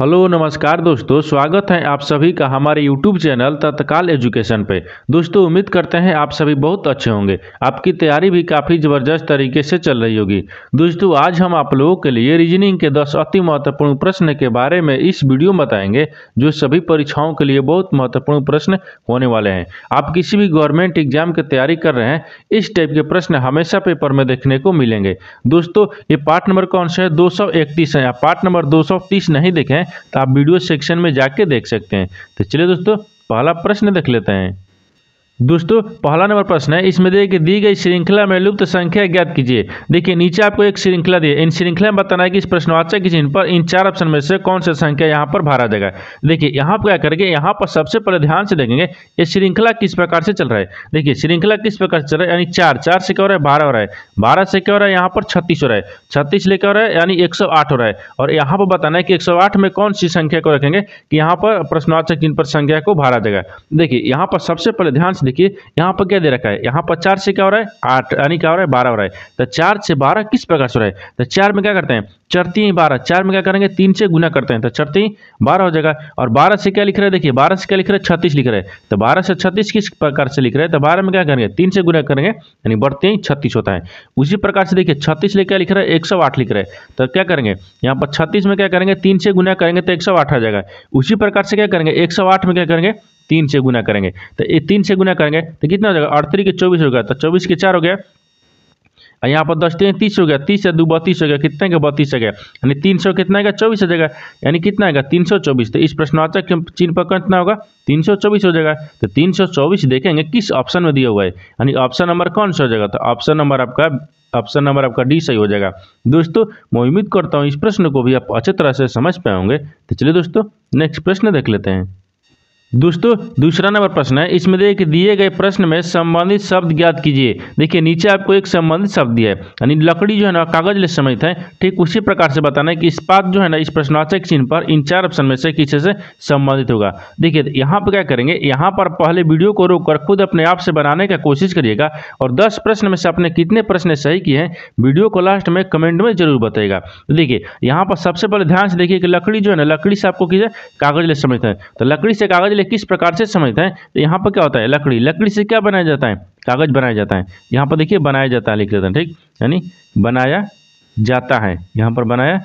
hello नमस्कार दोस्तों स्वागत है आप सभी का हमारे यूट्यूब चैनल तत्काल एजुकेशन पे दोस्तों उम्मीद करते हैं आप सभी बहुत अच्छे होंगे आपकी तैयारी भी काफ़ी ज़बरदस्त तरीके से चल रही होगी दोस्तों आज हम आप लोगों के लिए रीजनिंग के 10 अति महत्वपूर्ण प्रश्न के बारे में इस वीडियो में बताएंगे जो सभी परीक्षाओं के लिए बहुत महत्वपूर्ण प्रश्न होने वाले हैं आप किसी भी गवर्नमेंट एग्जाम की तैयारी कर रहे हैं इस टाइप के प्रश्न हमेशा पेपर में देखने को मिलेंगे दोस्तों ये पार्ट नंबर कौन सा है दो है आप पार्ट नंबर दो नहीं देखें तो आप वीडियो सेक्शन में जाके देख सकते हैं तो चलिए दोस्तों पहला प्रश्न देख लेते हैं दोस्तों पहला नंबर प्रश्न है इसमें देखिए दी गई श्रृंखला में लुप्त संख्या ज्ञात कीजिए देखिए नीचे आपको एक श्रृंखला दी इन श्रृंखला में बताना है कि इस प्रश्नवाचक की चिन्ह पर इन चार ऑप्शन में से कौन सा संख्या यहाँ पर भरा जाएगा देखिए यहाँ पर क्या करके यहाँ पर सबसे पहले ध्यान से देखेंगे ये श्रृंखला किस प्रकार से चल रहा है देखिए श्रृंखला किस प्रकार से चल रहा है यानी चार चार से क्या हो रहा है बारह हो रहा है बारह से क्या हो रहा है यहाँ पर छत्तीस हो रहा है छत्तीस लेकर हो रहा है यानी एक हो रहा है और यहाँ पर बताना है कि एक में कौन सी संख्या को रखेंगे कि यहाँ पर प्रश्नवाचक चिन्ह पर संख्या को भरा जाएगा देखिए यहाँ पर सबसे पहले ध्यान देखिए यहाँ पर क्या दे रखा है यहाँ पर चार से क्या हो रहा है आठ यानी क्या हो रहा है बारह हो रहा है तो चार से बारह किस प्रकार से हो रहा है तो चार में क्या करते हैं चरती बारह चार में क्या करेंगे तीन से गुना करते हैं तो चरती बारह हो जाएगा और बारह से क्या लिख रहे हैं देखिए बारह से क्या लिख रहे हैं छत्तीस लिख रहे हैं तो बारह से छत्तीस किस प्रकार से लिख रहे हैं तो बारह में क्या करेंगे तीन से गुना करेंगे यानी बढ़ते ही छत्तीस होता है उसी प्रकार से देखिए छत्तीस ले क्या लिख रहे हैं एक सौ आठ लिख रहे हैं तो क्या करेंगे यहाँ पर छत्तीस में क्या करेंगे तीन से गुना करेंगे तो एक सौ आठ आ जाएगा उसी प्रकार से क्या करेंगे एक सौ आठ में क्या करेंगे तीन से गुना करेंगे तो ये तीन से गुना करेंगे तो कितना हो जाएगा अड़तीस के चौबीस हो गया तो चौबीस के चार हो गया और यहाँ पर दस तीन तीस हो गया तीस से दो बत्तीस हो गया कितने का बत्तीस हो गया यानी तीन सौ कितना आएगा चौबीस हो जाएगा यानी कितना आएगा तीन सौ चौबीस तो इस प्रश्नार्थक चिन्ह पर कितना होगा तीन सौ चौबीस हो जाएगा तो तीन सौ चौबीस देखेंगे किस ऑप्शन में दिया हुआ है यानी ऑप्शन नंबर कौन सा हो जाएगा तो ऑप्शन नंबर आपका ऑप्शन नंबर आपका डी सही हो जाएगा दोस्तों मैं उम्मीद करता हूँ इस प्रश्न को भी आप अच्छे तरह से समझ पाए होंगे तो चलिए दोस्तों नेक्स्ट प्रश्न देख लेते हैं दोस्तों दूसरा नंबर प्रश्न है इसमें देखिए दिए गए प्रश्न में संबंधित शब्द ज्ञात कीजिए देखिए नीचे आपको एक संबंधित शब्द दिया है यानी लकड़ी जो है ना कागज ले समझते हैं ठीक उसी प्रकार से बताना है कि इस्पात जो है ना इस प्रश्नवाचक चिन्ह पर इन चार ऑप्शन में से किसी से संबंधित होगा देखिए तो यहाँ पर क्या करेंगे यहाँ पर पहले वीडियो को रोक खुद अपने आप से बनाने का कोशिश करिएगा और दस प्रश्न में से आपने कितने प्रश्न सही किए हैं वीडियो को लास्ट में कमेंट में जरूर बताएगा तो देखिए यहाँ पर सबसे पहले ध्यान से देखिए कि लकड़ी जो है ना लकड़ी से आपको कीजिए कागज ले समझते हैं तो लकड़ी से कागज पहले किस प्रकार से समझते हैं तो यहाँ पर क्या होता है लकड़ी लकड़ी से क्या बनाया जाता है कागज़ बनाया जाता है यहाँ पर देखिए बनाया जाता है लिख देते हैं ठीक यानी बनाया जाता है यहाँ पर बनाया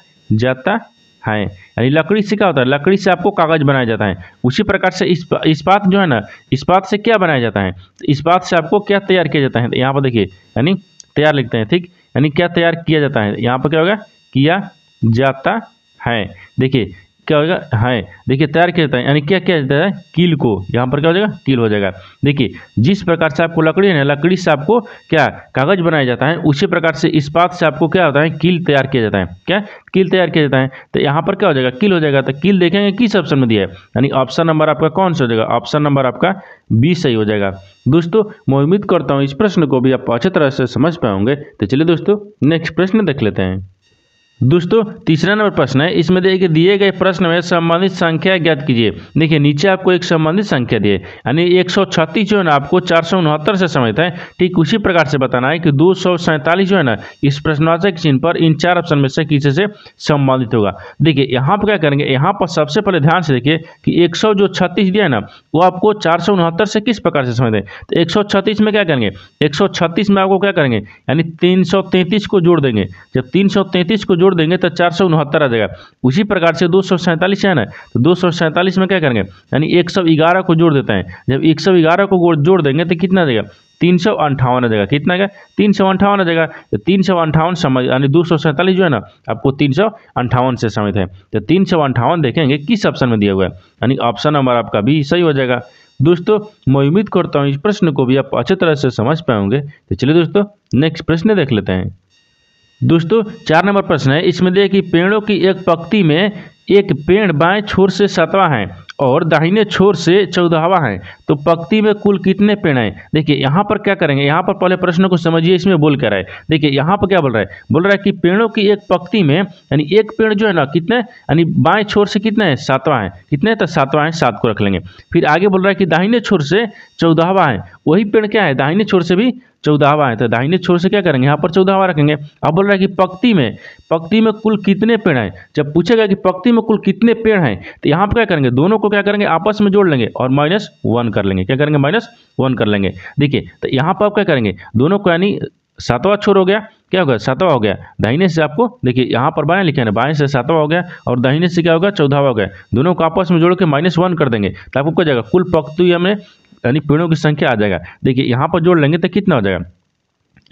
जाता है यानी लकड़ी से क्या होता है लकड़ी से आपको कागज़ बनाया जाता है उसी प्रकार से इस इस्पात जो है ना इस्पात से क्या बनाया जाता है तो इस्पात से आपको क्या तैयार किया जाता है तो यहाँ पर देखिए यानी तैयार लिखते हैं ठीक यानी क्या तैयार किया जाता है तो यहाँ पर क्या होगा किया जाता है देखिए क्या हो जाएगा हाँ, देखिए तैयार किया जाता है यानी क्या किया जाता है कील को यहाँ पर क्या हो जाएगा कील हो जाएगा देखिए जिस प्रकार से आपको लकड़ी है ना लकड़ी से आपको क्या कागज बनाया जाता है उसी प्रकार से इस्पात से आपको क्या होता है कील तैयार किया जाता है क्या कील तैयार किया जाता है तो यहाँ पर क्या हो जाएगा कील हो जाएगा तो कील देखेंगे किस ऑप्शन में दिया है यानी ऑप्शन नंबर आपका कौन सा हो जाएगा ऑप्शन नंबर आपका बी सही हो जाएगा दोस्तों मैं उम्मीद करता हूँ इस प्रश्न को भी आप अच्छी तरह से समझ पाएंगे तो चलिए दोस्तों नेक्स्ट प्रश्न देख लेते हैं दोस्तों तीसरा नंबर प्रश्न है इसमें देखिए दिए गए प्रश्न में संबंधित संख्या ज्ञात कीजिए देखिए नीचे आपको एक संबंधित संख्या दिए यानी एक सौ छत्तीस जो है ना आपको चार सौ उनहत्तर से समझ है ठीक उसी प्रकार से बताना है कि दो सौ सैंतालीस जो है ना इस प्रश्नवाचक चिन्ह पर इन चार ऑप्शन में से किसी से संबंधित होगा देखिए यहाँ पर क्या करेंगे यहाँ पर सबसे पहले ध्यान से देखिए कि एक सौ जो छत्तीस दिया है ना वो आपको चार सौ उनहत्तर से किस प्रकार से समझते हैं तो एक सौ छत्तीस में क्या करेंगे एक सौ छत्तीस में आपको क्या करेंगे यानी तीन सौ तैंतीस को जोड़ देंगे जब तीन सौ तैंतीस को जोड़ देंगे तो चार सौ उनहत्तर आ जाएगा उसी प्रकार से दो सौ सैंतालीस है ना तो दो सौ सैंतालीस में क्या करेंगे यानी एक सौ ग्यारह को जोड़ देते हैं जब एक सौ ग्यारह को जोड़ देंगे तो कितना देगा तीन सौ अंठावन आ जाएगा कितना क्या तीन सौ अंठावन आ जाएगा तो तीन सौ अंठावन समझ यानी दो सौ सैंतालीस जो है ना आपको तीन सौ अंठावन से समझ है तो तीन सौ अंठावन देखेंगे किस ऑप्शन में दिया हुआ है यानी ऑप्शन नंबर आपका भी सही हो जाएगा दोस्तों मैं उम्मीद करता हूँ इस प्रश्न को भी आप अच्छी तरह से समझ पाएंगे तो चलिए दोस्तों नेक्स्ट प्रश्न देख लेते हैं दोस्तों चार नंबर प्रश्न है इसमें देखिए कि पेड़ों की एक पक्ति में एक पेड़ बाएं छोर से सतवा है और दाहिने छोर से चौदहवा है तो पक्ति में कुल कितने पेड़ हैं देखिए यहाँ पर क्या करेंगे यहाँ पर पहले प्रश्न को समझिए इसमें बोल कर रहा है देखिए यहाँ पर क्या बोल रहा है बोल रहा है कि पेड़ों की एक पक्ति में यानी एक पेड़ जो है ना कितने यानी बाएं छोर से कितने हैं सातवा है कितने तो सातवा है सात को रख लेंगे फिर आगे बोल रहा है कि दाहिने छोर से चौदहवा है वही पेड़ क्या है दाहिने छोर से भी चौदहवा है तो दाहिने छोर से क्या करेंगे यहाँ पर चौदहवा रखेंगे अब बोल रहा है कि पक्ति में पक्ति में कुल कितने पेड़ हैं जब पूछेगा कि पक्ति में कुल कितने पेड़ हैं तो यहाँ पर क्या करेंगे दोनों को क्या करेंगे आपस में जोड़ लेंगे और माइनस वन कर लेंगे क्या करेंगे माइनस वन कर लेंगे देखिए तो यहाँ पर आप क्या करेंगे दोनों को यानी सातवां छोर हो गया क्या हो गया सातवा हो गया दाहिने से आपको देखिए यहाँ पर बाएं लिखा है बाएं से सातवां हो गया और दाहिने से क्या होगा चौदहवा हो गया दोनों को आपस में जोड़ के माइनस वन कर देंगे तो आपको क्या जाएगा कुल पक्ति में यानी पेड़ों की संख्या आ जाएगा देखिए यहाँ पर जोड़ लेंगे तो कितना हो जाएगा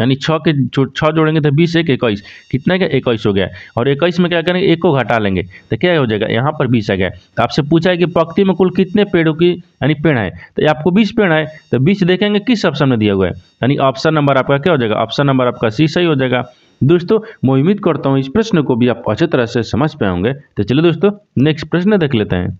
यानी छः के छः जोड़ेंगे तो बीस एक इक्कीस कितना क्या इक्कीस हो गया और इक्कीस में क्या करेंगे एक को घटा लेंगे तो क्या हो जाएगा यहाँ पर बीस आ गया तो आपसे पूछा है कि पक्ति में कुल कितने पेड़ों की यानी पेड़ है तो आपको बीस पेड़ है तो बीस देखेंगे किस ऑप्शन में दिया हुआ है यानी ऑप्शन नंबर आपका क्या हो जाएगा ऑप्शन नंबर आपका सी सही हो जाएगा दोस्तों मैं उम्मीद करता हूँ इस प्रश्न को भी आप अच्छी तरह से समझ पाए होंगे तो चलिए दोस्तों नेक्स्ट प्रश्न देख लेते हैं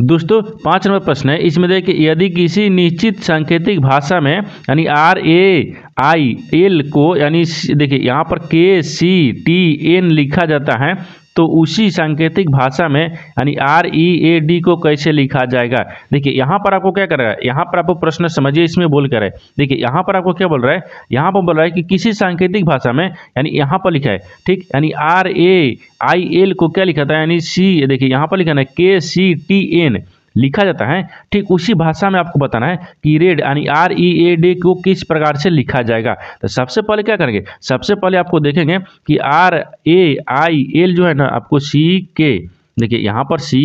दोस्तों पाँच नंबर प्रश्न है इसमें देखिए यदि किसी निश्चित सांकेतिक भाषा में यानी आर ए आई एल को यानी देखिए यहाँ पर के सी टी एन लिखा जाता है तो उसी सांकेतिक भाषा में यानी आर ई ए डी को कैसे लिखा जाएगा देखिए यहाँ पर आपको क्या कर रहा है यहाँ पर आपको प्रश्न समझिए इसमें बोल कर देखिए यहाँ पर आपको क्या बोल रहा है यहाँ पर बोल रहा है कि किसी सांकेतिक भाषा में यानी यहाँ पर लिखा है ठीक यानी आर ए आई एल को क्या लिखा था यानी सी देखिए यहाँ पर लिखा है के सी टी एन लिखा जाता है ठीक उसी भाषा में आपको बताना है कि रेड यानी आर ई ए डी को किस प्रकार से लिखा जाएगा तो सबसे पहले क्या करेंगे सबसे पहले आपको देखेंगे कि आर ए आई एल जो है ना आपको सी के देखिए यहाँ पर सी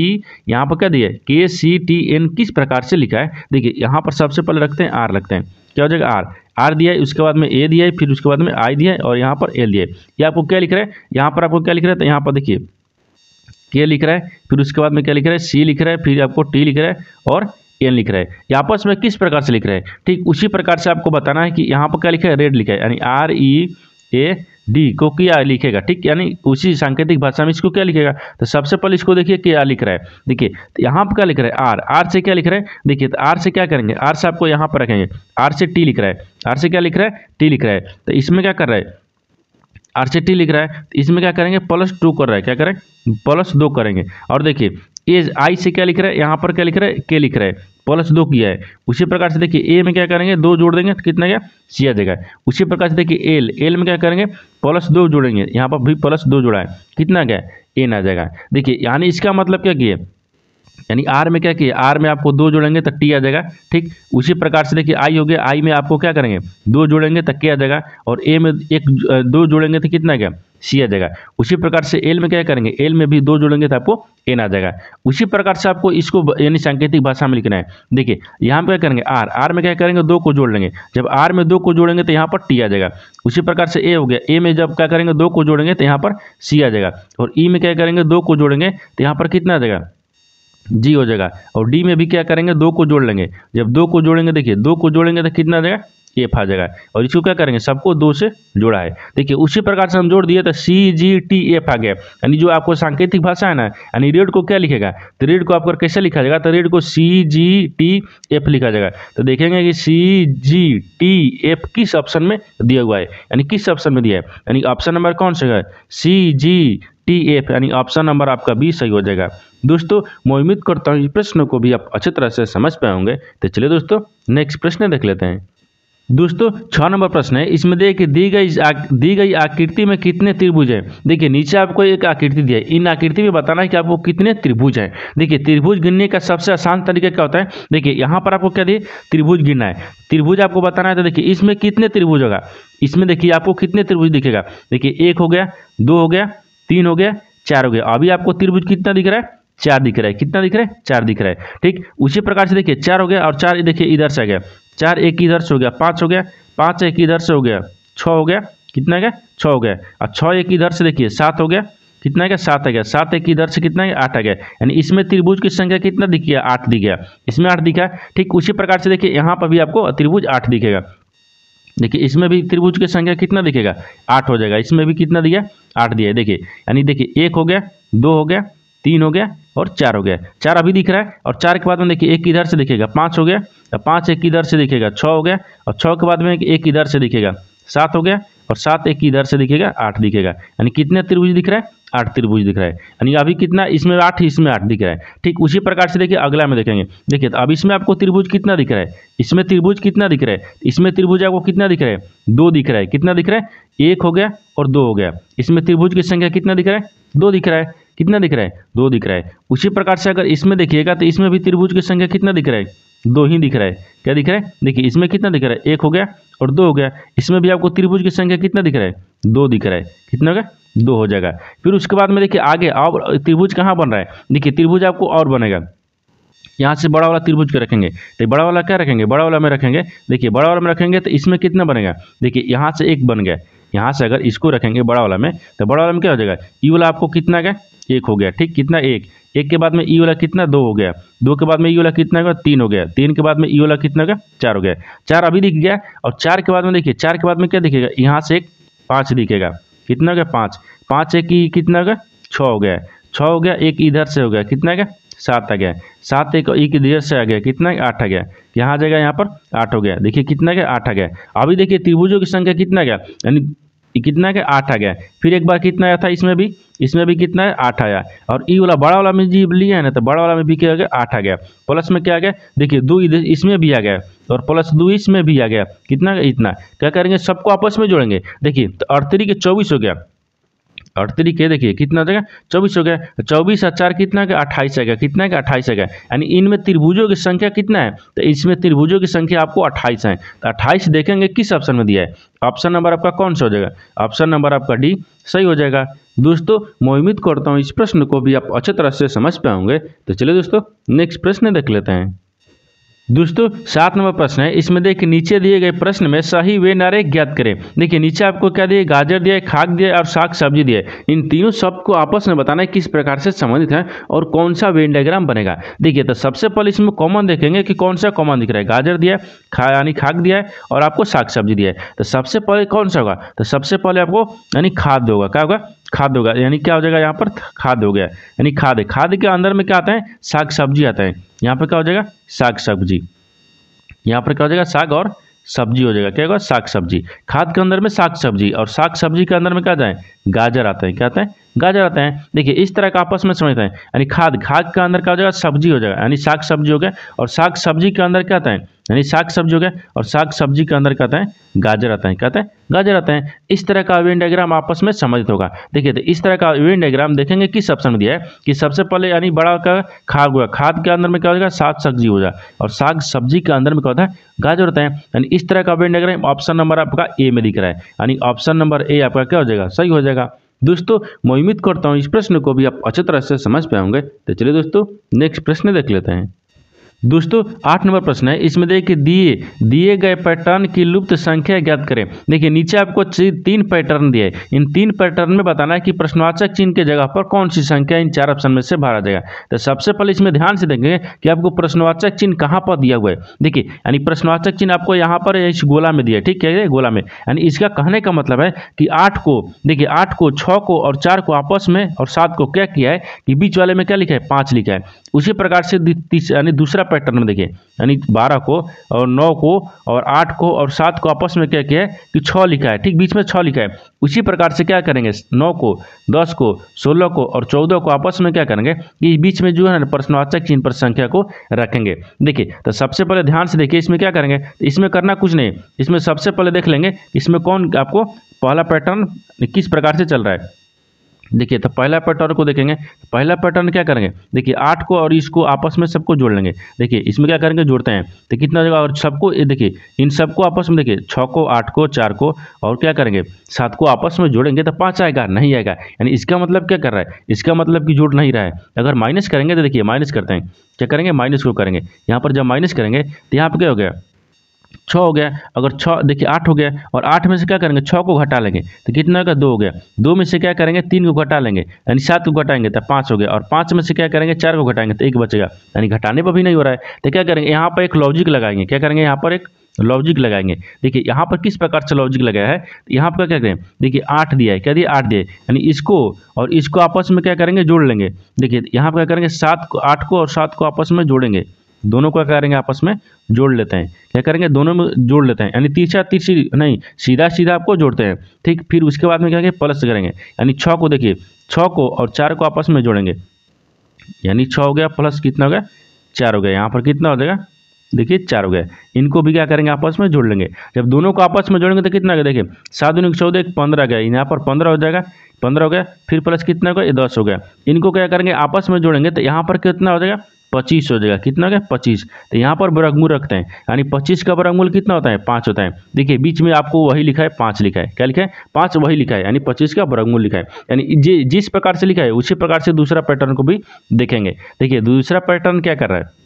यहाँ पर क्या दिया है के सी टी एन किस प्रकार से लिखा है देखिए यहाँ पर सबसे पहले रखते हैं आर रखते हैं क्या हो जाएगा आर आर दिया है उसके बाद में ए दिया है फिर उसके बाद में आई दिया है और यहाँ पर एल दिया है ये आपको क्या लिख रहा है यहाँ पर आपको क्या लिख रहा है तो यहाँ पर देखिए के लिख रहा है फिर उसके बाद में क्या लिख रहा है सी लिख रहा है फिर आपको टी लिख रहा है और एन लिख रहा है आपस में किस प्रकार से लिख रहा है ठीक उसी प्रकार से आपको बताना है कि यहाँ पर क्या लिखा है रेड लिखा है यानी आर ई ए डी को क्या लिखेगा ठीक यानी उसी सांकेतिक भाषा में इसको क्या लिखेगा तो सबसे पहले इसको देखिए क्या लिख रहा है देखिए तो यहाँ पर क्या लिख रहा है आर आर से क्या लिख रहा है देखिए तो आर से क्या करेंगे आर से आपको यहाँ पर रखेंगे आर से टी लिख रहा है आर से क्या लिख रहा है टी लिख रहा है तो इसमें क्या कर रहा है आर से टी लिख रहा है तो इसमें क्या करेंगे प्लस टू कर रहा है क्या करें प्लस दो करेंगे और देखिए ए आई से क्या लिख रहा है यहाँ पर क्या लिख रहा है के लिख रहा है प्लस दो किया है उसी प्रकार से देखिए ए में क्या करेंगे दो जोड़ देंगे तो कितना गया सी आ जाएगा उसी प्रकार से देखिए एल एल में क्या करेंगे प्लस दो जोड़ेंगे यहाँ पर भी प्लस दो जोड़ा है कितना गया एन आ जाएगा देखिए यानी इसका मतलब क्या किया यानी आर में क्या किया आर में आपको दो जोड़ेंगे तो टी आ जाएगा ठीक उसी प्रकार से देखिए आई हो गया आई में आपको क्या करेंगे दो जोड़ेंगे तो के आ जाएगा और ए में एक दो जोड़ेंगे तो कितना गया सी आ जाएगा उसी प्रकार से एल में क्या करेंगे एल में भी दो जोड़ेंगे तो आपको एन आ जाएगा उसी प्रकार से आपको इसको यानी सांकेतिक भाषा में लिखना है देखिए यहाँ पे क्या करेंगे आर आर में क्या करेंगे दो को जोड़ लेंगे जब आर में दो को जोड़ेंगे तो यहाँ पर टी आ जाएगा उसी प्रकार से ए हो गया ए में जब क्या करेंगे दो को जोड़ेंगे तो यहाँ पर सी आ जाएगा और ई e में क्या करेंगे दो को जोड़ेंगे तो यहाँ पर कितना आ जाएगा जी हो जाएगा और डी में भी क्या करेंगे दो को जोड़ लेंगे जब दो को जोड़ेंगे देखिए दो को जोड़ेंगे तो कितना देगा एफ आ जाएगा और इसको क्या करेंगे सबको दो से जोड़ा है देखिए उसी प्रकार से हम जोड़ दिए तो सी जी टी एफ आ गया यानी जो आपको सांकेतिक भाषा है ना यानी रेड को क्या लिखेगा तो रेड को आपको कैसे लिखा जाएगा तो रेड को सी जी टी एफ लिखा जाएगा तो देखेंगे कि सी जी टी एफ किस ऑप्शन में दिया हुआ है यानी किस ऑप्शन में दिया है यानी ऑप्शन नंबर कौन सा है सी जी टी एफ यानी ऑप्शन नंबर आपका बी सही हो जाएगा दोस्तों मैं उम्मीद करता हूँ इस प्रश्न को भी आप अच्छी तरह से समझ पाए होंगे तो चलिए दोस्तों नेक्स्ट प्रश्न देख लेते हैं दोस्तों छः नंबर प्रश्न है इसमें देखिए दी गई दी गई आकृति में कितने त्रिभुज हैं देखिए नीचे आपको एक आकृति दिया है इन आकृति में बताना है कि आपको कितने त्रिभुज हैं देखिए त्रिभुज गिनने का सबसे आसान तरीका क्या होता है देखिए यहाँ पर आपको क्या दिए त्रिभुज गिनना है त्रिभुज आपको बताना है तो देखिए इसमें कितने त्रिभुज होगा इसमें देखिए आपको कितने त्रिभुज दिखेगा देखिए एक हो गया दो हो गया तीन हो गया चार हो गया अभी आपको त्रिभुज कितना दिख रहा है चार दिख रहा है कितना दिख रहा है चार दिख रहा है ठीक उसी प्रकार से देखिए चार हो गया और चार देखिए इधर से आ गया चार एक इधर से हो गया पाँच हो गया पाँच एक इधर से हो गया छः हो गया कितना गया छः हो गया और छः एक इधर से देखिए सात हो गया कितना गया सात आ गया सात एक इधर से कितना गया आठ आ गया यानी इसमें त्रिभुज की संख्या कितना दिखी आठ दिख गया इसमें आठ दिखा ठीक उसी प्रकार से देखिए यहाँ पर भी आपको त्रिभुज आठ दिखेगा देखिए इसमें भी त्रिभुज की संख्या कितना दिखेगा आठ हो जाएगा इसमें भी कितना दिया आठ दिया देखिए यानी देखिए एक हो गया दो हो गया तीन हो गया और चार हो गया चार अभी दिख रहा है और चार के बाद में देखिए एक इधर से दिखेगा पाँच हो गया और पाँच एक इधर से दिखेगा छः हो गया और छः के बाद में एक इधर से दिखेगा सात हो गया और सात एक इधर से दिखेगा आठ दिखेगा यानी कितने त्रिभुज दिख रहा है आठ त्रिभुज दिख रहा है यानी अभी कितना इसमें आठ इसमें आठ दिख रहा है ठीक उसी प्रकार से देखिए अगला में देखेंगे देखिए तो अब इसमें आपको त्रिभुज कितना दिख रहा है इसमें त्रिभुज कितना दिख रहा है इसमें त्रिभुज आपको कितना दिख रहा है दो दिख रहा है कितना दिख रहा है एक हो गया और दो हो गया इसमें त्रिभुज की संख्या कितना दिख रहा है दो दिख रहा है कितना दिख रहा है दो दिख रहा है उसी प्रकार से अगर इसमें देखिएगा तो इसमें भी त्रिभुज की संख्या कितना दिख रहा है दो ही दिख रहा है क्या दिख रहा है देखिए इसमें कितना दिख रहा है एक हो गया और दो हो गया इसमें भी आपको त्रिभुज की संख्या कितना दिख रहा है दो दिख रहा है कितना हो गया दो हो जाएगा फिर उसके बाद में देखिए आगे और त्रिभुज कहाँ बन रहा है देखिए त्रिभुज आपको और बनेगा यहाँ से बड़ा वाला त्रिभुज के रखेंगे तो बड़ा वाला क्या रखेंगे बड़ा वाला में रखेंगे देखिए बड़ा वाला में रखेंगे तो इसमें कितना बनेगा देखिए यहाँ से एक बन गया यहाँ से अगर इसको रखेंगे बड़ा वाला में तो बड़ा वाला में क्या हो जाएगा ई वाला आपको कितना गया एक हो गया ठीक कितना एक एक के बाद में ई वाला कितना दो हो गया दो के बाद में ई वाला कितना गया तीन हो गया तीन के बाद में ई वाला कितना गया चार हो गया चार अभी दिख गया और चार के बाद में देखिए चार के बाद में क्या दिखेगा यहाँ से एक पाँच दिखेगा कितना गया पाँच पाँच एक ही कितना हो गया छः हो गया छः हो गया एक इधर से हो गया कितना गया सात आ गया सात एक एक इधर से आ गया कितना आठ आ गया यहाँ आ जाएगा यहाँ पर आठ हो गया देखिए कितना गया आठ आ गया अभी देखिए त्रिभुजों की संख्या कितना गया यानी कितना गया आठ आ गया फिर एक बार कितना आया था इसमें भी इसमें भी कितना है आठ आया और ई वाला बड़ा वाला में जी लिया है ना तो बड़ा वाला में भी क्या हो गया आठ आ गया प्लस में क्या आ गया देखिए दो इसमें भी आ गया और प्लस दो इसमें भी आ गया कितना इतना क्या करेंगे सबको आपस में जोड़ेंगे देखिए तो अड़तीस के चौबीस हो गया अड़तीस के देखिए कितना हो जाएगा चौबीस हो गया चौबीस और चार कितना का अट्ठाईस आ गया कितना का अट्ठाईस आ गया यानी इनमें त्रिभुजों की संख्या कितना है तो इसमें त्रिभुजों की संख्या आपको अट्ठाईस है तो अट्ठाईस देखेंगे किस ऑप्शन में दिया है ऑप्शन नंबर आपका कौन सा हो जाएगा ऑप्शन नंबर आपका डी सही हो जाएगा दोस्तों मैं उम्मीद करता हूँ इस प्रश्न को भी आप अच्छे तरह से समझ पाएंगे तो चलिए दोस्तों नेक्स्ट प्रश्न देख लेते हैं दोस्तों सात नंबर प्रश्न है इसमें देखिए नीचे दिए गए प्रश्न में सही वे नारे ज्ञात करें देखिए नीचे आपको क्या दिए गाजर दिया है खाक दिया है और साग सब्जी दिया है इन तीनों शब्द को आपस में बताना है किस प्रकार से संबंधित है और कौन सा वेन डायग्राम बनेगा देखिए तो सबसे पहले इसमें कॉमन देखेंगे कि कौन सा कॉमन दिख रहा है गाजर दिया है खा यानी खाक दिया है और आपको साग सब्जी दिया है तो सबसे पहले कौन सा होगा तो सबसे पहले आपको यानी खाद होगा क्या होगा खाद होगा यानी क्या हो जाएगा यहाँ पर खाद हो गया यानी खाद खाद के अंदर में क्या आता है साग सब्जी आता है यहाँ पर क्या हो जाएगा साग सब्जी यहाँ पर क्या हो जाएगा साग और सब्जी हो जाएगा क्या होगा साग सब्जी खाद के अंदर में साग सब्जी और साग सब्जी के अंदर में क्या जाए गाजर आते हैं क्या आते हैं गाजर आते हैं देखिए इस तरह का आपस में समझते हैं यानी खाद खाद के अंदर क्या हो जाएगा सब्जी हो जाएगा यानी साग सब्जी हो गया और साग सब्जी के अंदर क्या आता है यानी साग सब्जी हो गया और साग सब्जी के अंदर कहते हैं गाजर आते हैं कहते हैं गाजर आते हैं इस तरह का वेन डायग्राम आपस में समझित होगा देखिए तो इस तरह का वेन डायग्राम देखेंगे किस ऑप्शन में दिया है कि सबसे पहले यानी बड़ा का खाद हुआ खाद के अंदर में क्या हो जाएगा साग सब्जी हो जाए और साग सब्जी के अंदर में क्या होता है गाजर होता है यानी इस तरह का वेन डायग्राम ऑप्शन नंबर आपका ए में दिख रहा है यानी ऑप्शन नंबर ए आपका क्या हो जाएगा सही हो जाएगा दोस्तों मैं उम्मीद करता हूँ इस प्रश्न को भी आप अच्छी तरह से समझ पाएंगे तो चलिए दोस्तों नेक्स्ट प्रश्न देख लेते हैं दोस्तों आठ नंबर प्रश्न है इसमें देखिए दिए दिए गए पैटर्न की लुप्त संख्या ज्ञात करें देखिए नीचे आपको तीन पैटर्न दिए इन तीन पैटर्न में बताना है कि प्रश्नवाचक चिन्ह के जगह पर कौन सी संख्या इन चार ऑप्शन में से भरा जाएगा तो सबसे पहले इसमें ध्यान से देखेंगे कि आपको प्रश्नवाचक चिन्ह कहाँ पर दिया हुआ है देखिए यानी प्रश्नवाचक चिन्ह आपको यहाँ पर इस गोला में दिया ठीक है गोला में यानी इसका कहने का मतलब है कि आठ को देखिए आठ को छः को और चार को आपस में और सात को क्या किया है कि बीच वाले में क्या लिखा है पाँच लिखा है उसी प्रकार से यानी दूसरा पैटर्न में देखिए यानी बारह को और नौ को और आठ को और सात को आपस में क्या किया है कि छः लिखा है ठीक बीच में छः लिखा है उसी प्रकार से क्या करेंगे नौ को दस को सोलह को और चौदह को आपस में क्या करेंगे कि बीच में जो है ना प्रश्नवाचक चिन्ह पर संख्या को रखेंगे देखिए तो सबसे पहले ध्यान से देखिए इसमें क्या करेंगे इसमें करना कुछ नहीं इसमें सबसे पहले देख लेंगे इसमें कौन आपको पहला पैटर्न किस प्रकार से चल रहा है देखिए तो पहला पैटर्न को देखेंगे पहला पैटर्न क्या करेंगे देखिए आठ को और इसको आपस में सबको जोड़ लेंगे देखिए इसमें क्या करेंगे जोड़ते हैं तो कितना जगह और सबको देखिए इन सबको आपस में देखिए छः को आठ को चार को और क्या करेंगे सात को आपस में जोड़ेंगे तो पाँच आएगा नहीं आएगा यानी इसका मतलब क्या कर रहा है इसका मतलब कि जोड़ नहीं रहा है तो अगर माइनस करेंगे तो देखिए माइनस करते हैं क्या करेंगे माइनस को करेंगे यहाँ पर जब माइनस करेंगे तो यहाँ पर क्या हो गया छः हो गया अगर छः देखिए आठ हो गया और आठ में से क्या करेंगे छः को घटा लेंगे तो कितना होगा दो हो गया दो में से क्या करेंगे तीन को घटा लेंगे यानी सात को घटाएंगे तो पाँच हो गया और पाँच में से क्या करेंगे चार को घटाएंगे तो एक बचेगा यानी घटाने पर भी नहीं हो रहा है तो क्या करेंगे यहाँ पर एक लॉजिक लगाएंगे क्या करेंगे यहाँ पर एक लॉजिक लगाएंगे देखिए यहाँ पर किस प्रकार से लॉजिक लगाया है यहाँ पर क्या करें देखिए आठ दिया है क्या दिया आठ दिया यानी इसको और इसको आपस में क्या करेंगे जोड़ लेंगे देखिए यहाँ पर क्या करेंगे सात को आठ को और सात को आपस में जोड़ेंगे दोनों को क्या करेंगे आपस में जोड़ लेते हैं क्या करेंगे दोनों में जोड़ लेते हैं यानी तीसरा तीसरी नहीं सीधा सीधा आपको जोड़ते हैं ठीक फिर उसके बाद में क्या करेंगे प्लस करेंगे यानी छः को देखिए छः को और चार को आपस में जोड़ेंगे यानी छः हो गया प्लस कितना हो गया चार हो गया यहाँ पर कितना हो जाएगा देखिए चार हो गया इनको भी क्या करेंगे आपस में जोड़ लेंगे जब दोनों को आपस में जोड़ेंगे तो कितना गया देखिए सात दिन चौदह एक पंद्रह गया यहाँ पर पंद्रह हो जाएगा पंद्रह हो गया फिर प्लस कितना हो गया दस हो गया इनको क्या करेंगे आपस में जोड़ेंगे तो यहाँ पर कितना हो जाएगा पच्चीस हो जाएगा कितना क्या पच्चीस तो यहाँ पर वर्गमूल रखते हैं यानी पच्चीस का वर्गमूल कितना होता है पाँच होता है देखिए बीच में आपको वही लिखा है पाँच लिखा है क्या लिखा है पाँच वही लिखा है यानी पच्चीस का वर्गमूल लिखा है यानी जिस प्रकार से लिखा है उसी प्रकार से दूसरा पैटर्न को भी देखेंगे देखिए दूसरा पैटर्न क्या कर रहा है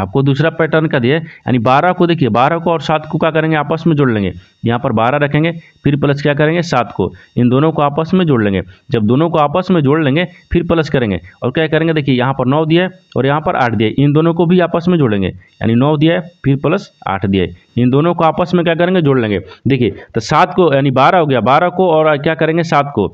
आपको दूसरा पैटर्न का दिया यानी बारह को देखिए बारह को और सात को क्या करेंगे आपस में जोड़ लेंगे यहाँ पर बारह रखेंगे फिर प्लस क्या करेंगे सात को इन दोनों को आपस में जोड़ लेंगे जब दोनों को आपस में जोड़ लेंगे फिर प्लस करेंगे और क्या करेंगे देखिए यहाँ पर नौ है और यहाँ पर आठ दिया इन दोनों को भी आपस में जोड़ेंगे यानी नौ है फिर प्लस आठ दिए इन दोनों को आपस में क्या करेंगे जोड़ लेंगे देखिए तो सात को यानी बारह हो गया बारह को और क्या करेंगे सात को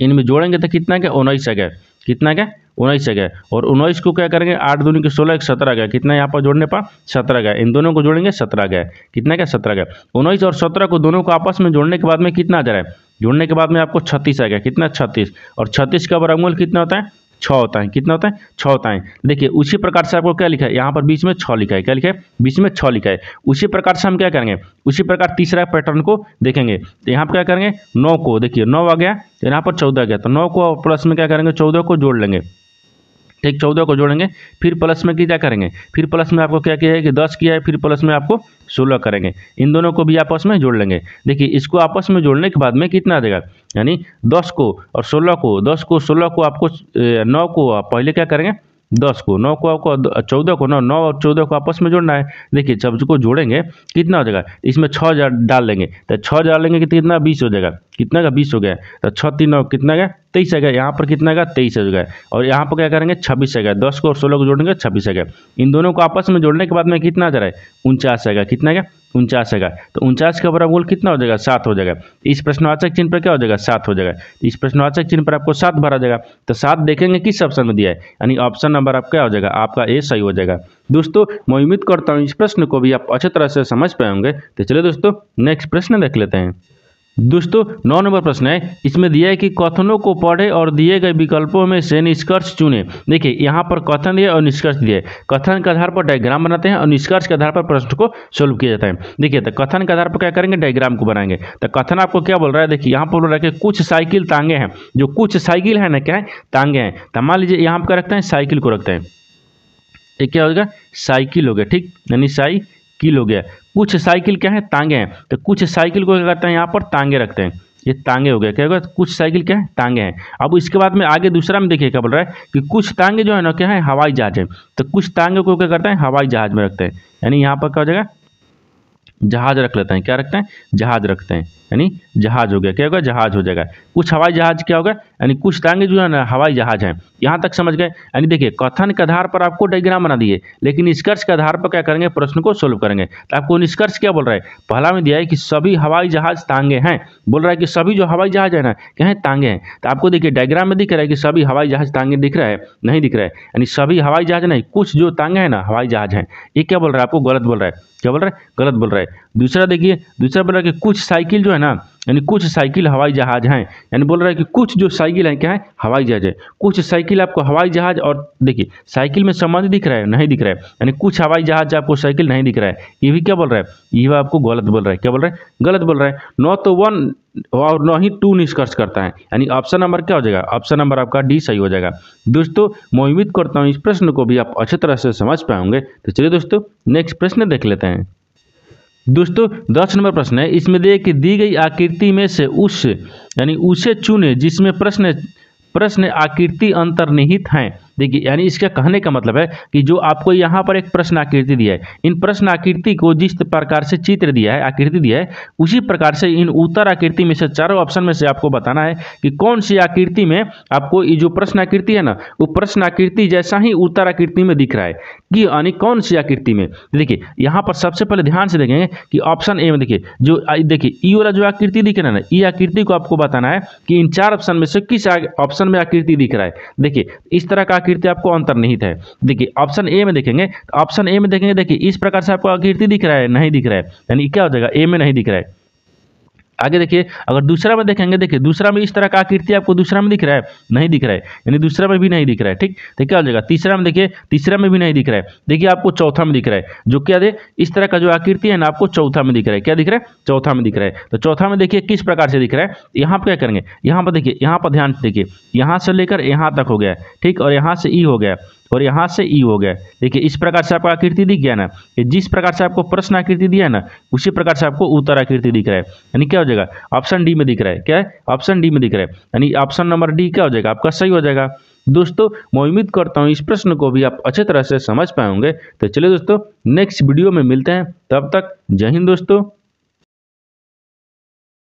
इनमें जोड़ेंगे तो कितना क्या उन्नीस आ गया कितना क्या उन्नीस आ गया और उन्नीस को क्या करेंगे आठ दूनी के सोलह एक सत्रह गया कितना यहाँ पर जोड़ने पर सत्रह गया इन दोनों को जोड़ेंगे सत्रह गया कितना क्या सत्रह गया उन्नीस और सत्रह को दोनों को आपस में जोड़ने के बाद में कितना आ जा रहा है जोड़ने के बाद में आपको छत्तीस आ गया कितना छत्तीस और छत्तीस का वर्गमूल कितना होता है छः होता है कितना होता है छः होता है देखिए उसी प्रकार से आपको क्या लिखा है यहाँ पर बीच में छः लिखा है क्या लिखा है बीच में छः लिखा है उसी प्रकार से हम क्या करेंगे उसी प्रकार तीसरा पैटर्न को देखेंगे तो यहाँ पर क्या करेंगे नौ को देखिए नौ आ गया तो यहाँ पर चौदह गया तो नौ को प्लस में क्या करेंगे चौदह को जोड़ लेंगे ठीक चौदह को जोड़ेंगे फिर प्लस में क्या करेंगे फिर प्लस में आपको क्या किया है कि दस किया है फिर प्लस में आपको सोलह करेंगे इन दोनों को भी आपस में जोड़ लेंगे देखिए इसको आपस में जोड़ने के बाद में कितना देगा यानी दस को और सोलह को दस को सोलह को आपको नौ को आप पहले क्या करेंगे दस को नौ को आपको चौदह को नौ नौ और चौदह को आपस में जोड़ना है देखिए जब को जोड़ेंगे कितना हो जाएगा इसमें छः डाल देंगे तो छः डालेंगे कि कितना बीस हो जाएगा कितना का बीस हो गया तो छः तीन नौ कितना गया तेईस आ गया यहाँ पर कितना गया तेईस हो गया और यहाँ पर क्या करेंगे छब्बीस आ गया दस को और सोलह को जोड़ेंगे छब्बीस आ गया इन दोनों को आपस में जोड़ने के बाद में कितना आ जा रहा है उनचास आएगा कितना गया उनचास आएगा तो उनचास का बराबर कितना हो जाएगा सात हो जाएगा इस प्रश्नवाचक चिन्ह पर क्या हो जाएगा सात हो जाएगा तो इस प्रश्नवाचक चिन्ह पर आपको सात भरा जाएगा तो सात देखेंगे किस ऑप्शन में दिया है यानी ऑप्शन नंबर आप क्या हो जाएगा आपका ए सही हो जाएगा दोस्तों मैं उम्मीद करता हूँ इस प्रश्न को भी आप अच्छे तरह से समझ पाएंगे तो चलिए दोस्तों नेक्स्ट प्रश्न देख लेते हैं दोस्तों नौ नंबर प्रश्न है इसमें दिया है कि कथनों को पढ़े और दिए गए विकल्पों में से निष्कर्ष चुने देखिए यहाँ पर कथन दिया और निष्कर्ष दिए कथन के आधार पर डायग्राम बनाते हैं और निष्कर्ष के आधार पर प्रश्न को सोल्व किया जाता है देखिए तो कथन के आधार पर क्या करेंगे डायग्राम को बनाएंगे तो कथन आपको क्या बोल रहा है देखिए यहाँ पर बोल रहा है कि कुछ साइकिल तांगे हैं जो कुछ साइकिल है ना क्या है तांगे हैं तो मान लीजिए यहाँ पर रखते हैं साइकिल को रखते हैं ये क्या होगा साइकिल हो गया ठीक यानी साई कील हो गया कुछ साइकिल क्या है तांगे हैं तो कुछ साइकिल को क्या करते हैं यहाँ पर तांगे रखते हैं ये तांगे हो गया क्या होगा कुछ साइकिल क्या है तांगे हैं अब इसके बाद में आगे दूसरा में देखिए क्या बोल रहा है कि कुछ तांगे जो है ना क्या है हवाई जहाज है तो कुछ तांगे को क्या करते हैं हवाई जहाज में रखते हैं यानी यहाँ पर क्या हो जाएगा जहाज रख लेते हैं क्या रखते हैं जहाज रखते हैं यानी जहाज हो गया क्या होगा जहाज हो जाएगा कुछ हवाई जहाज क्या होगा यानी कुछ टांगे जो है ना हवाई जहाज हैं यहाँ तक समझ गए यानी देखिए कथन के आधार पर आपको डायग्राम बना दिए लेकिन निष्कर्ष के आधार पर क्या करेंगे प्रश्न को सोल्व करेंगे तो आपको निष्कर्ष क्या बोल रहा है पहला में दिया है कि सभी हवाई जहाज तांगे हैं बोल रहा है कि सभी जो हवाई जहाज है ना क्या है तांगे हैं तो आपको देखिए डायग्राम में दिख रहा है कि सभी हवाई जहाज तांगे दिख रहा है नहीं दिख रहा है यानी सभी हवाई जहाज नहीं कुछ जो तांगे हैं ना हवाई जहाज हैं ये क्या बोल रहा है आपको गलत बोल रहा है क्या बोल रहा है गलत बोल रहा है दूसरा देखिए दूसरा बोल रहा है कि कुछ साइकिल जो है ना यानी कुछ साइकिल हवाई जहाज हैं यानी बोल रहा है कि कुछ जो साइकिल हैं क्या है हवाई जहाज है कुछ साइकिल आपको हवाई जहाज और देखिए साइकिल में संबंध दिख रहा है नहीं दिख रहा है यानी कुछ हवाई जहाज आपको साइकिल नहीं दिख रहा है ये भी क्या बोल रहा है ये आपको गलत बोल रहा है क्या बोल रहा है गलत बोल रहा है न तो वन और न ही टू निष्कर्ष करता है यानी ऑप्शन नंबर क्या हो जाएगा ऑप्शन नंबर आपका डी सही हो जाएगा दोस्तों मैं उम्मीद करता हूँ इस प्रश्न को भी आप अच्छी तरह से समझ पाएंगे तो चलिए दोस्तों नेक्स्ट प्रश्न देख लेते हैं दोस्तों दस नंबर प्रश्न है इसमें दे कि दी गई आकृति में से उस यानी उसे चुने जिसमें प्रश्न प्रश्न आकृति अंतर्निहित हैं देखिए यानी इसका कहने का मतलब है कि जो आपको यहाँ पर एक प्रश्न आकृति दिया है इन प्रश्न आकृति को जिस प्रकार से चित्र दिया है आकृति दिया है उसी प्रकार से इन उत्तर आकृति में से चारों ऑप्शन में से आपको बताना है कि कौन सी आकृति में आपको ये जो प्रश्न आकृति है ना वो प्रश्न आकृति जैसा ही उत्तर आकृति में दिख रहा है कि यानी कौन सी आकृति में देखिए यहाँ पर सबसे पहले ध्यान से देखेंगे कि ऑप्शन ए में देखिए जो देखिए ई वाला जो आकृति दिख रहा है ना ई आकृति को आपको बताना है कि इन चार ऑप्शन में से किस ऑप्शन में आकृति दिख रहा है देखिए इस तरह का आकृति आपको अंतर्निहित है देखिए ऑप्शन ए में देखेंगे ऑप्शन तो ए में देखेंगे देखिए इस प्रकार से आपको आकृति दिख रहा है नहीं दिख रहा है यानी क्या हो जाएगा ए में नहीं दिख रहा है आगे देखिए अगर दूसरा में देखेंगे देखिए दूसरा में इस तरह का आकृति आपको दूसरा में दिख रहा है नहीं दिख रहा है यानी दूसरा में भी नहीं दिख रहा है ठीक तो क्या हो जाएगा तीसरा में देखिए तीसरा में भी नहीं दिख रहा है देखिए आपको चौथा में दिख रहा है जो क्या दे इस तरह का जो आकृति है ना आपको चौथा में दिख रहा है क्या दिख रहा है चौथा में दिख रहा है तो चौथा में देखिए किस प्रकार से दिख रहा है यहाँ पर क्या करेंगे यहाँ पर देखिए यहाँ पर ध्यान देखिए यहाँ से लेकर यहाँ तक हो गया ठीक और यहाँ से ई हो गया और यहाँ से ई हो गया देखिए इस प्रकार से आपको आकृति दिख गया ना जिस प्रकार से आपको प्रश्न आकृति दिया ना उसी प्रकार से आपको उत्तर आकृति दिख रहा है यानी क्या हो जाएगा ऑप्शन डी में दिख रहा है क्या है ऑप्शन डी में दिख रहा है यानी ऑप्शन नंबर डी क्या हो जाएगा आपका सही हो जाएगा दोस्तों मैं उम्मीद करता हूँ इस प्रश्न को भी आप अच्छे तरह से समझ पाएंगे तो चलिए दोस्तों नेक्स्ट वीडियो में मिलते हैं तब तक जय हिंद दोस्तों